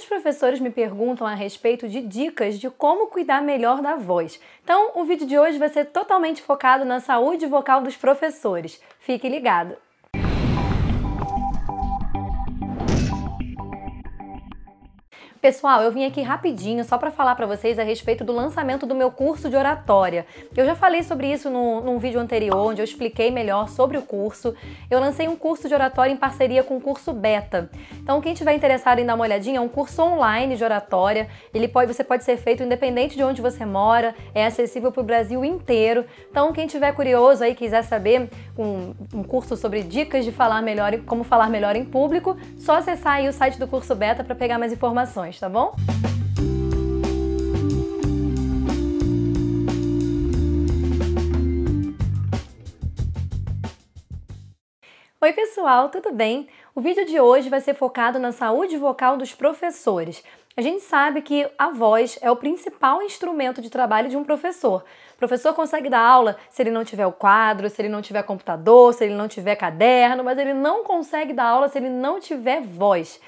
Muitos professores me perguntam a respeito de dicas de como cuidar melhor da voz. Então, o vídeo de hoje vai ser totalmente focado na saúde vocal dos professores. Fique ligado! Pessoal, eu vim aqui rapidinho só para falar para vocês a respeito do lançamento do meu curso de oratória. Eu já falei sobre isso no, num vídeo anterior, onde eu expliquei melhor sobre o curso. Eu lancei um curso de oratória em parceria com o curso Beta. Então, quem tiver interessado em dar uma olhadinha, é um curso online de oratória. Ele pode, você pode ser feito independente de onde você mora, é acessível para o Brasil inteiro. Então, quem tiver curioso aí, quiser saber um, um curso sobre dicas de falar melhor, como falar melhor em público, só acessar aí o site do curso Beta para pegar mais informações tá bom? Oi, pessoal, tudo bem? O vídeo de hoje vai ser focado na saúde vocal dos professores. A gente sabe que a voz é o principal instrumento de trabalho de um professor. O professor consegue dar aula se ele não tiver o quadro, se ele não tiver computador, se ele não tiver caderno, mas ele não consegue dar aula se ele não tiver voz.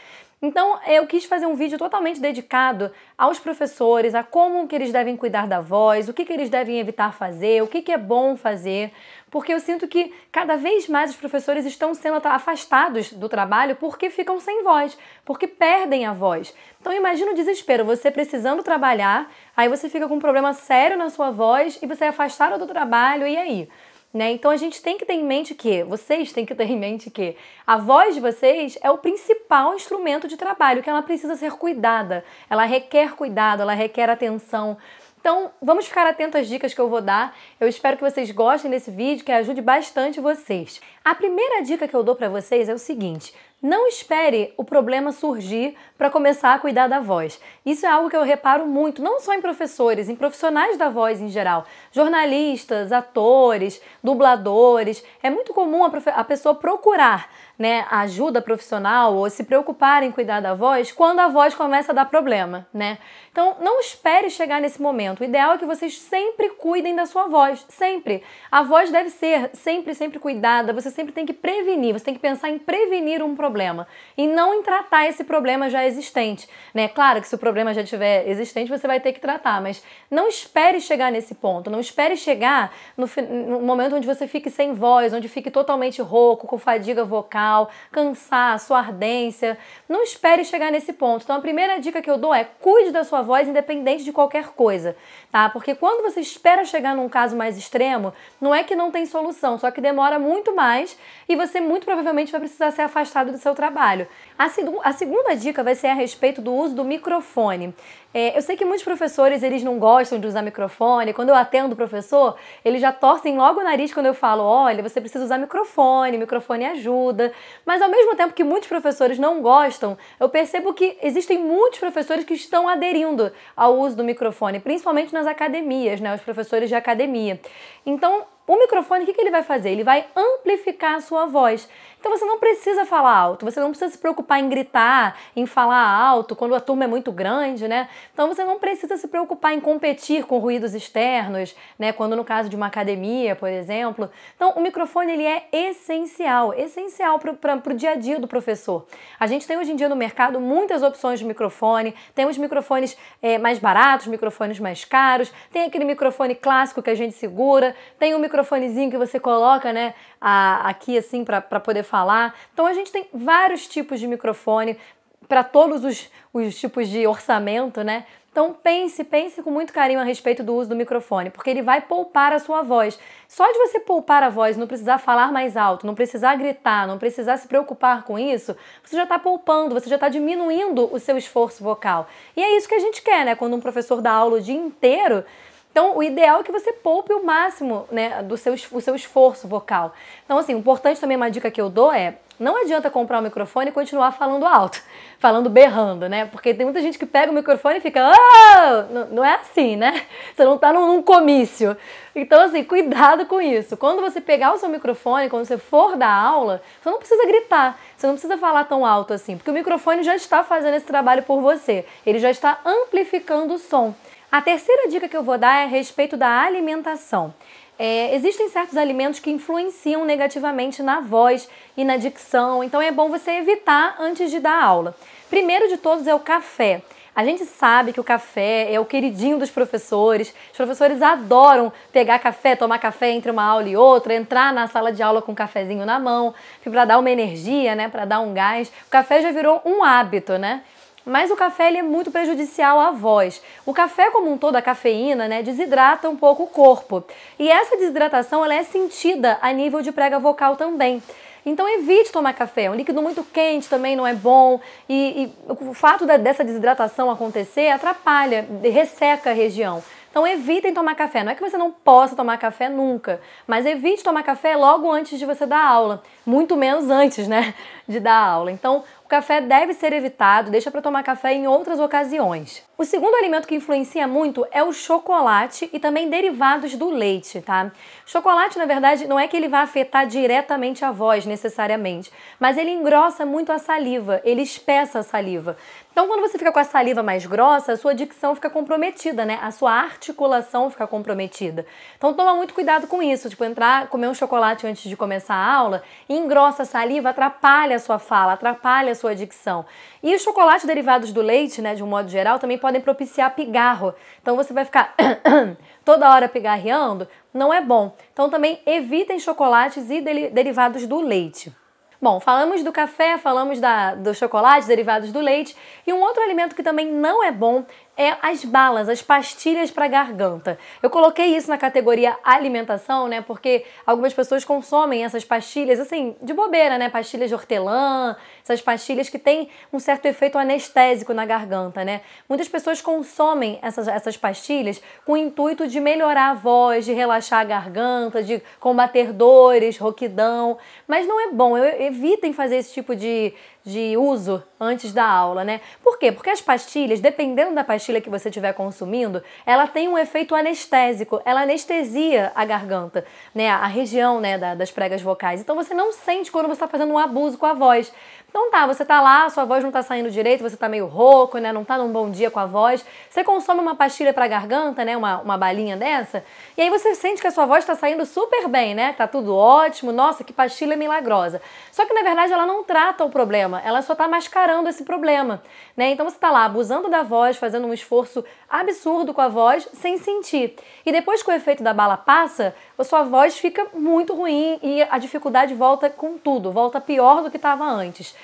Então, eu quis fazer um vídeo totalmente dedicado aos professores, a como que eles devem cuidar da voz, o que, que eles devem evitar fazer, o que, que é bom fazer, porque eu sinto que cada vez mais os professores estão sendo afastados do trabalho porque ficam sem voz, porque perdem a voz. Então, imagina o desespero, você precisando trabalhar, aí você fica com um problema sério na sua voz e você é afastado do trabalho, e aí? Né? Então a gente tem que ter em mente que, vocês têm que ter em mente que a voz de vocês é o principal instrumento de trabalho, que ela precisa ser cuidada, ela requer cuidado, ela requer atenção. Então, vamos ficar atentos às dicas que eu vou dar. Eu espero que vocês gostem desse vídeo, que ajude bastante vocês. A primeira dica que eu dou para vocês é o seguinte: não espere o problema surgir para começar a cuidar da voz. Isso é algo que eu reparo muito, não só em professores, em profissionais da voz em geral. Jornalistas, atores, dubladores. É muito comum a, a pessoa procurar né, ajuda profissional ou se preocupar em cuidar da voz quando a voz começa a dar problema. Né? Então, não espere chegar nesse momento. O ideal é que vocês sempre cuidem da sua voz, sempre. A voz deve ser sempre, sempre cuidada. Você sempre tem que prevenir, você tem que pensar em prevenir um problema problema e não em tratar esse problema já existente. Né? Claro que se o problema já tiver existente, você vai ter que tratar, mas não espere chegar nesse ponto, não espere chegar no, no momento onde você fique sem voz, onde fique totalmente rouco, com fadiga vocal, cansaço, ardência. Não espere chegar nesse ponto. Então a primeira dica que eu dou é cuide da sua voz independente de qualquer coisa, tá? Porque quando você espera chegar num caso mais extremo, não é que não tem solução, só que demora muito mais e você muito provavelmente vai precisar ser afastado do seu trabalho. A, a segunda dica vai ser a respeito do uso do microfone. É, eu sei que muitos professores eles não gostam de usar microfone. Quando eu atendo o professor, eles já torcem logo o nariz quando eu falo: olha, você precisa usar microfone, microfone ajuda. Mas ao mesmo tempo que muitos professores não gostam, eu percebo que existem muitos professores que estão aderindo ao uso do microfone, principalmente nas academias, né? Os professores de academia. Então, o microfone, o que, ele vai fazer? Ele vai amplificar a sua voz. Então você não precisa falar alto, você não precisa se preocupar em gritar, em falar alto, quando a turma é muito grande, né? Então você não precisa se preocupar em competir com ruídos externos, né? Quando no caso de uma academia, por exemplo. Então o microfone ele é essencial, essencial para o dia a dia do professor. A gente tem hoje em dia no mercado muitas opções de microfone, tem os microfones é, mais baratos, microfones mais caros, tem aquele microfone clássico que a gente segura, tem o microfone microfonezinho que você coloca, né, a, aqui assim para poder falar. Então a gente tem vários tipos de microfone para todos os, os tipos de orçamento, né? Então pense, pense com muito carinho a respeito do uso do microfone, porque ele vai poupar a sua voz. Só de você poupar a voz, não precisar falar mais alto, não precisar gritar, não precisar se preocupar com isso, você já está poupando, você já está diminuindo o seu esforço vocal. E é isso que a gente quer, né? Quando um professor dá aula o dia inteiro, então, o ideal é que você poupe o máximo né, do seu, o seu esforço vocal. Então, assim, importante também, uma dica que eu dou é não adianta comprar um microfone e continuar falando alto, falando berrando, né? Porque tem muita gente que pega o microfone e fica, ah!", não, não é assim, né? Você não tá num, num, comício. Então, assim, cuidado com isso. Quando você pegar o seu microfone, quando você for dar aula, você não precisa gritar, você não precisa falar tão alto assim, porque o microfone já está fazendo esse trabalho por você, ele já está amplificando o som. A terceira dica que eu vou dar é a respeito da alimentação. É, existem certos alimentos que influenciam negativamente na voz e na dicção, então é bom você evitar antes de dar aula. Primeiro de todos é o café. A gente sabe que o café é o queridinho dos professores. Os professores adoram pegar café, tomar café entre uma aula e outra, entrar na sala de aula com um cafezinho na mão, para dar uma energia, né, para dar um gás. O café já virou um hábito, né? Mas o café ele é muito prejudicial à voz. O café como um todo, a cafeína, né, desidrata um pouco o corpo. E essa desidratação ela é sentida a nível de prega vocal também. Então evite tomar café. É um líquido muito quente também não é bom. E, e o fato da, dessa desidratação acontecer atrapalha, resseca a região. Então evitem tomar café. Não é que você não possa tomar café nunca, mas evite tomar café logo antes de você dar aula, muito menos antes, né, de dar aula. Então café deve ser evitado, deixa para tomar café em outras ocasiões. O segundo alimento que influencia muito é o chocolate e também derivados do leite, tá? Chocolate, na verdade, não é que ele vá afetar diretamente a voz necessariamente, mas ele engrossa muito a saliva, ele espessa a saliva. Então, quando você fica com a saliva mais grossa, a sua dicção fica comprometida, né? A sua articulação fica comprometida. Então, toma muito cuidado com isso, tipo entrar, comer um chocolate antes de começar a aula, engrossa a saliva, atrapalha a sua fala, atrapalha a sua sua dicção. E os chocolates derivados do leite, né, de um modo geral, também podem propiciar pigarro. Então você vai ficar toda hora pigarreando, não é bom. Então também evitem chocolates e derivados do leite. Bom, falamos do café, falamos da, dos chocolates derivados do leite. E um outro alimento que também não é bom é as balas, as pastilhas para garganta. Eu coloquei isso na categoria alimentação, né? Porque algumas pessoas consomem essas pastilhas assim, de bobeira, né? Pastilhas de hortelã, essas pastilhas que têm um certo efeito anestésico na garganta, né? Muitas pessoas consomem essas, essas pastilhas com o intuito de melhorar a voz, de relaxar a garganta, de combater dores, roquidão. Mas não é bom, eu, evitem fazer esse tipo de, de uso antes da aula, né? Por quê? Porque as pastilhas, dependendo da pastilha que você estiver consumindo, ela tem um efeito anestésico, ela anestesia a garganta, né? A região né, da, das pregas vocais. Então você não sente quando você está fazendo um abuso com a voz. Então tá, você tá lá, sua voz não tá saindo direito, você tá meio rouco, né? Não tá num bom dia com a voz. Você consome uma pastilha pra garganta, né? Uma, uma balinha dessa. E aí você sente que a sua voz tá saindo super bem, né? Tá tudo ótimo. Nossa, que pastilha milagrosa. Só que na verdade ela não trata o problema, ela só tá mascarando esse problema, né? Então você tá lá abusando da voz, fazendo um esforço absurdo com a voz sem sentir. E depois que o efeito da bala passa, a sua voz fica muito ruim e a dificuldade volta com tudo, volta pior do que estava antes.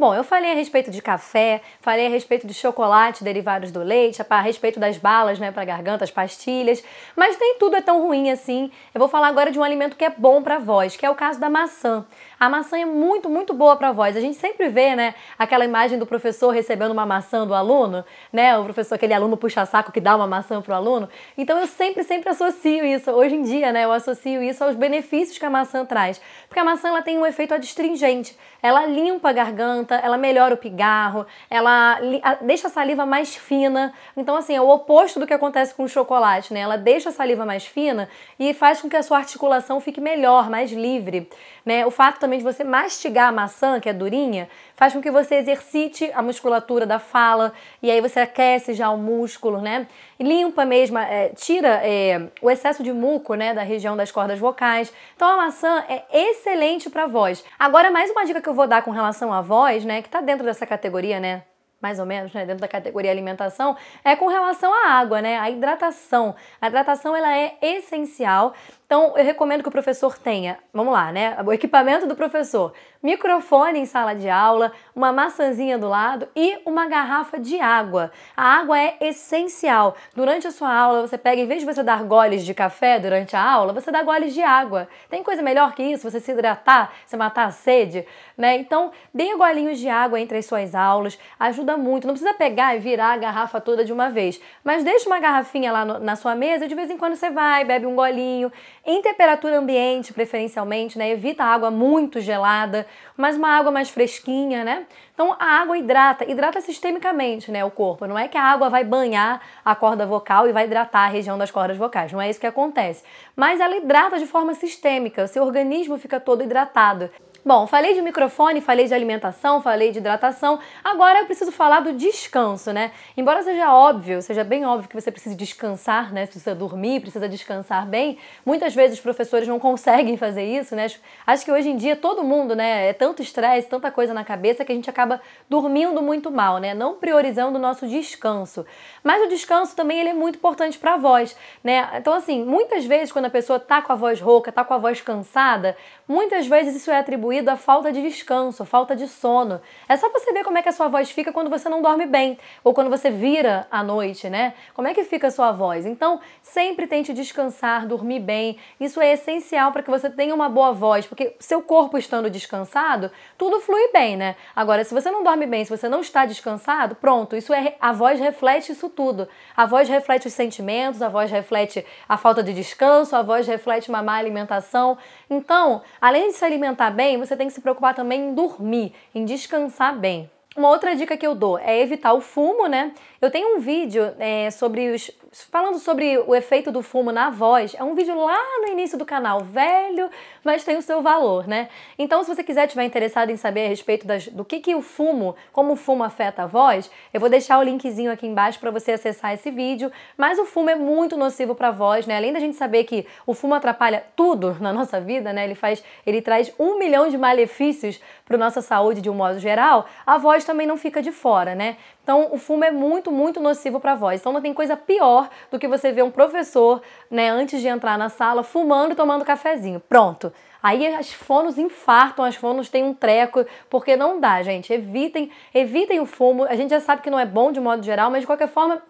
Bom, eu falei a respeito de café, falei a respeito de chocolate, derivados do leite, a respeito das balas, né, para garganta, as pastilhas, mas nem tudo é tão ruim assim. Eu vou falar agora de um alimento que é bom para voz, que é o caso da maçã. A maçã é muito, muito boa para a voz. A gente sempre vê, né, aquela imagem do professor recebendo uma maçã do aluno, né? O professor, aquele aluno puxa-saco que dá uma maçã pro aluno. Então eu sempre, sempre associo isso. Hoje em dia, né, eu associo isso aos benefícios que a maçã traz. Porque a maçã ela tem um efeito adstringente. Ela limpa a garganta, ela melhora o pigarro, ela deixa a saliva mais fina. Então, assim, é o oposto do que acontece com o chocolate, né? Ela deixa a saliva mais fina e faz com que a sua articulação fique melhor, mais livre. Né? O fato também justamente você mastigar a maçã, que é durinha, faz com que você exercite a musculatura da fala e aí você aquece já o músculo, né? E limpa mesmo, é, tira é, o excesso de muco, né, da região das cordas vocais. Então a maçã é excelente para voz. Agora mais uma dica que eu vou dar com relação à voz, né, que tá dentro dessa categoria, né, mais ou menos, né, dentro da categoria alimentação, é com relação à água, né, à hidratação. A hidratação ela é essencial então, eu recomendo que o professor tenha, vamos lá, né? O equipamento do professor: microfone em sala de aula, uma maçãzinha do lado e uma garrafa de água. A água é essencial. Durante a sua aula, você pega, em vez de você dar goles de café durante a aula, você dá goles de água. Tem coisa melhor que isso? Você se hidratar, você matar a sede, né? Então, dê golinhos de água entre as suas aulas, ajuda muito. Não precisa pegar e virar a garrafa toda de uma vez, mas deixa uma garrafinha lá no, na sua mesa e de vez em quando você vai, bebe um golinho. Em temperatura ambiente, preferencialmente, né? Evita água muito gelada, mas uma água mais fresquinha, né? Então a água hidrata, hidrata sistemicamente, né, o corpo. Não é que a água vai banhar a corda vocal e vai hidratar a região das cordas vocais, não é isso que acontece. Mas ela hidrata de forma sistêmica, o seu organismo fica todo hidratado. Bom, falei de microfone, falei de alimentação, falei de hidratação. Agora eu preciso falar do descanso, né? Embora seja óbvio, seja bem óbvio que você precisa descansar, né? Precisa dormir, precisa descansar bem. Muitas vezes os professores não conseguem fazer isso, né? Acho que hoje em dia todo mundo, né? É tanto estresse, tanta coisa na cabeça que a gente acaba dormindo muito mal, né? Não priorizando o nosso descanso. Mas o descanso também ele é muito importante para a voz, né? Então assim, muitas vezes quando a pessoa tá com a voz rouca, tá com a voz cansada, muitas vezes isso é atribuído atribuído à falta de descanso, falta de sono. É só você ver como é que a sua voz fica quando você não dorme bem ou quando você vira à noite, né? Como é que fica a sua voz? Então, sempre tente descansar, dormir bem. Isso é essencial para que você tenha uma boa voz, porque seu corpo estando descansado, tudo flui bem, né? Agora, se você não dorme bem, se você não está descansado, pronto, isso é a voz reflete isso tudo. A voz reflete os sentimentos, a voz reflete a falta de descanso, a voz reflete uma má alimentação. Então, além de se alimentar bem, você tem que se preocupar também em dormir, em descansar bem. Uma outra dica que eu dou é evitar o fumo, né? Eu tenho um vídeo é, sobre os falando sobre o efeito do fumo na voz, é um vídeo lá no início do canal, velho, mas tem o seu valor, né? Então, se você quiser, tiver interessado em saber a respeito das, do que, que o fumo, como o fumo afeta a voz, eu vou deixar o linkzinho aqui embaixo para você acessar esse vídeo. Mas o fumo é muito nocivo para a voz, né? Além da gente saber que o fumo atrapalha tudo na nossa vida, né? Ele faz, ele traz um milhão de malefícios para nossa saúde de um modo geral. A voz também não fica de fora, né? Então, o fumo é muito, muito nocivo para a voz. Então, não tem coisa pior pior do que você ver um professor, né, antes de entrar na sala, fumando e tomando cafezinho. Pronto. Aí as fonos infartam, as fonos têm um treco, porque não dá, gente. Evitem, evitem o fumo. A gente já sabe que não é bom de modo geral, mas de qualquer forma,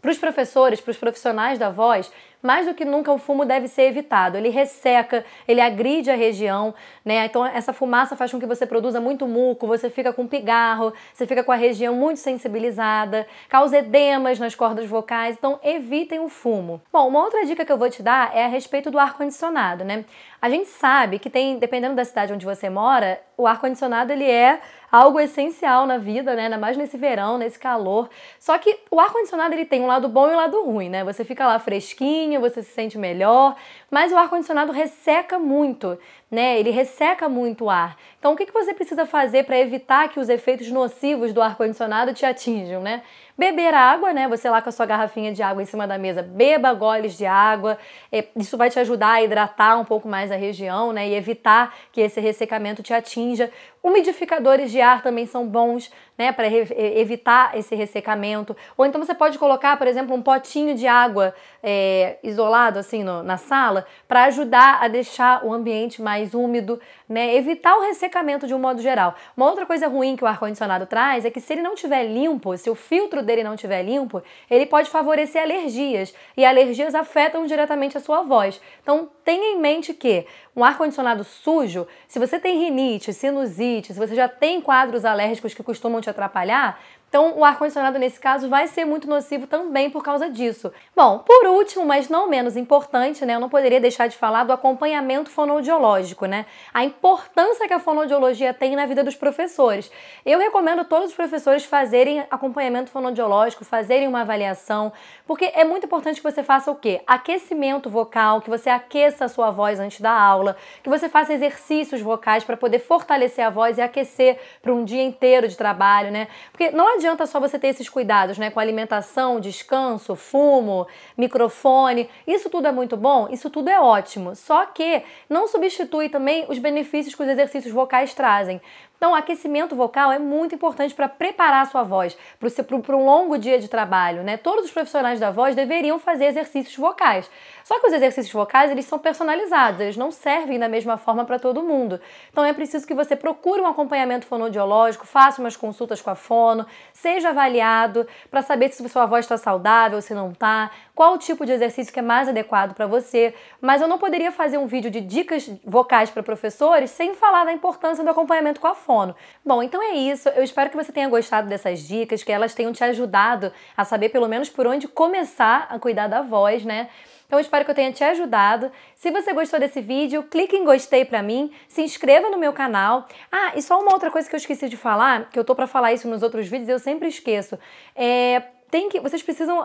para os professores, para os profissionais da voz, mais do que nunca o fumo deve ser evitado. Ele resseca, ele agride a região, né? Então essa fumaça faz com que você produza muito muco, você fica com pigarro, você fica com a região muito sensibilizada, causa edemas nas cordas vocais. Então evitem o fumo. Bom, uma outra dica que eu vou te dar é a respeito do ar condicionado, né? A gente sabe que tem, dependendo da cidade onde você mora, o ar condicionado ele é algo essencial na vida, né? Ainda mais nesse verão, nesse calor. Só que o ar condicionado ele tem um lado bom e um lado ruim, né? Você fica lá fresquinho quentinha, você se sente melhor, mas o ar-condicionado resseca muito né? Ele resseca muito o ar. Então, o que, que você precisa fazer para evitar que os efeitos nocivos do ar-condicionado te atinjam, né? Beber água, né? Você lá com a sua garrafinha de água em cima da mesa, beba goles de água. É, isso vai te ajudar a hidratar um pouco mais a região, né? E evitar que esse ressecamento te atinja. Umidificadores de ar também são bons, né? Para evitar esse ressecamento. Ou então você pode colocar, por exemplo, um potinho de água é, isolado, assim, no, na sala, para ajudar a deixar o ambiente mais mais úmido, né? Evitar o ressecamento de um modo geral. Uma outra coisa ruim que o ar-condicionado traz é que se ele não tiver limpo, se o filtro dele não tiver limpo, ele pode favorecer alergias. E alergias afetam diretamente a sua voz. Então tenha em mente que um ar-condicionado sujo, se você tem rinite, sinusite, se você já tem quadros alérgicos que costumam te atrapalhar, então, o ar-condicionado, nesse caso, vai ser muito nocivo também por causa disso. Bom, por último, mas não menos importante, né? Eu não poderia deixar de falar do acompanhamento fonoaudiológico, né? A importância que a fonoaudiologia tem na vida dos professores. Eu recomendo todos os professores fazerem acompanhamento fonoaudiológico, fazerem uma avaliação, porque é muito importante que você faça o quê? Aquecimento vocal, que você aqueça a sua voz antes da aula, que você faça exercícios vocais para poder fortalecer a voz e aquecer para um dia inteiro de trabalho, né? Porque não adianta só você ter esses cuidados, né? Com alimentação, descanso, fumo, microfone. Isso tudo é muito bom, isso tudo é ótimo. Só que não substitui também os benefícios que os exercícios vocais trazem. Então, aquecimento vocal é muito importante para preparar a sua voz para um longo dia de trabalho, né? Todos os profissionais da voz deveriam fazer exercícios vocais. Só que os exercícios vocais, eles são personalizados, eles não servem da mesma forma para todo mundo. Então, é preciso que você procure um acompanhamento fonodiológico, faça umas consultas com a fono, seja avaliado para saber se sua voz está saudável, se não está, qual o tipo de exercício que é mais adequado para você. Mas eu não poderia fazer um vídeo de dicas vocais para professores sem falar da importância do acompanhamento com a fono fono. Bom, então é isso. Eu espero que você tenha gostado dessas dicas, que elas tenham te ajudado a saber pelo menos por onde começar a cuidar da voz, né? Então espero que eu tenha te ajudado. Se você gostou desse vídeo, clique em gostei para mim, se inscreva no meu canal. Ah, e só uma outra coisa que eu esqueci de falar, que eu tô para falar isso nos outros vídeos, eu sempre esqueço. É, tem que vocês precisam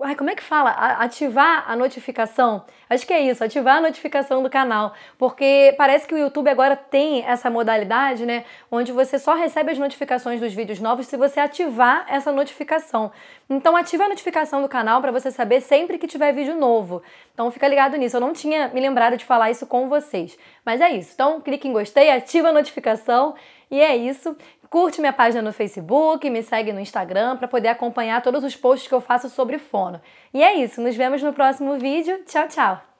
Ai, como é que fala? Ativar a notificação. Acho que é isso, ativar a notificação do canal. Porque parece que o YouTube agora tem essa modalidade, né? Onde você só recebe as notificações dos vídeos novos se você ativar essa notificação. Então ativa a notificação do canal para você saber sempre que tiver vídeo novo. Então fica ligado nisso. Eu não tinha me lembrado de falar isso com vocês. Mas é isso. Então clique em gostei, ativa a notificação. E é isso. Curte minha página no Facebook, me segue no Instagram para poder acompanhar todos os posts que eu faço sobre fono. E é isso, nos vemos no próximo vídeo. Tchau, tchau!